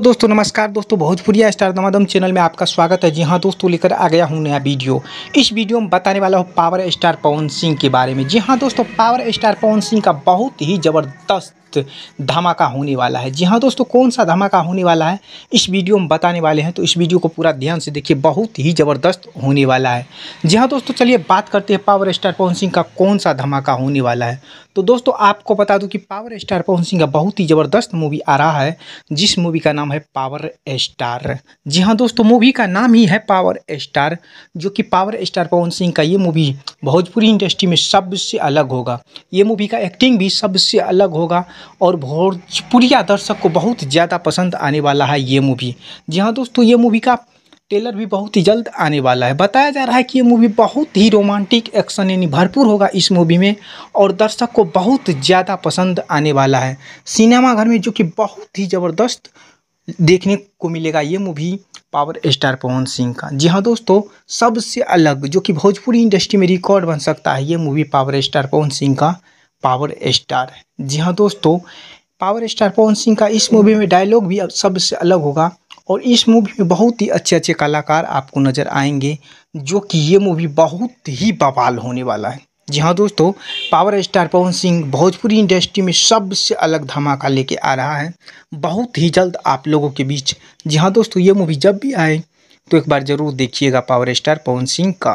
दोस्तों नमस्कार दोस्तों बहुत भोजपुरिया स्टार दमादम चैनल में आपका स्वागत है जी हाँ दोस्तों लेकर आ गया हूँ नया वीडियो इस वीडियो में बताने वाला हूँ पावर स्टार पवन सिंह के बारे में जी हाँ दोस्तों पावर स्टार पवन सिंह का बहुत ही ज़बरदस्त बहुत धमाका होने वाला है जी हाँ दोस्तों कौन सा धमाका होने वाला है इस वीडियो में बताने वाले हैं तो इस वीडियो को पूरा ध्यान से देखिए बहुत ही ज़बरदस्त होने वाला है जी हाँ दोस्तों चलिए बात करते हैं पावर स्टार पवन सिंह का कौन सा धमाका होने वाला है तो दोस्तों आपको बता दूँ कि पावर स्टार पवन सिंह का बहुत ही ज़बरदस्त मूवी आ रहा है जिस मूवी का नाम है पावर स्टार जी हाँ दोस्तों मूवी का नाम ही है पावर स्टार जो कि पावर स्टार पवन सिंह का ये मूवी भोजपुरी इंडस्ट्री में सबसे अलग होगा ये मूवी का एक्टिंग भी सबसे अलग होगा और भोजपुरिया दर्शक को बहुत ज़्यादा पसंद आने वाला है ये मूवी जी हाँ दोस्तों ये मूवी का ट्रेलर भी बहुत ही जल्द आने वाला है बताया जा रहा है कि ये मूवी बहुत ही रोमांटिक एक्शन यानी भरपूर होगा इस मूवी में और दर्शक को बहुत ज़्यादा पसंद आने वाला है सिनेमाघर में जो कि बहुत ही ज़बरदस्त देखने को मिलेगा ये movie power star Pawan Singh का जी हाँ दोस्तों सबसे अलग जो कि भोजपुरी इंडस्ट्री में रिकॉर्ड बन सकता है ये movie power star Pawan Singh का पावर स्टार जी हाँ दोस्तों पावर स्टार पवन सिंह का इस मूवी में डायलॉग भी अब सबसे अलग होगा और इस मूवी में बहुत ही अच्छे अच्छे कलाकार आपको नज़र आएंगे जो कि ये मूवी बहुत ही बवाल होने वाला है जी हाँ दोस्तों power star Pawan Singh Bhojpuri industry में सबसे अलग धमाका लेके आ रहा है बहुत ही जल्द आप लोगों के बीच जी हाँ दोस्तों ये मूवी जब भी आए तो एक बार ज़रूर देखिएगा पावर स्टार पवन सिंह का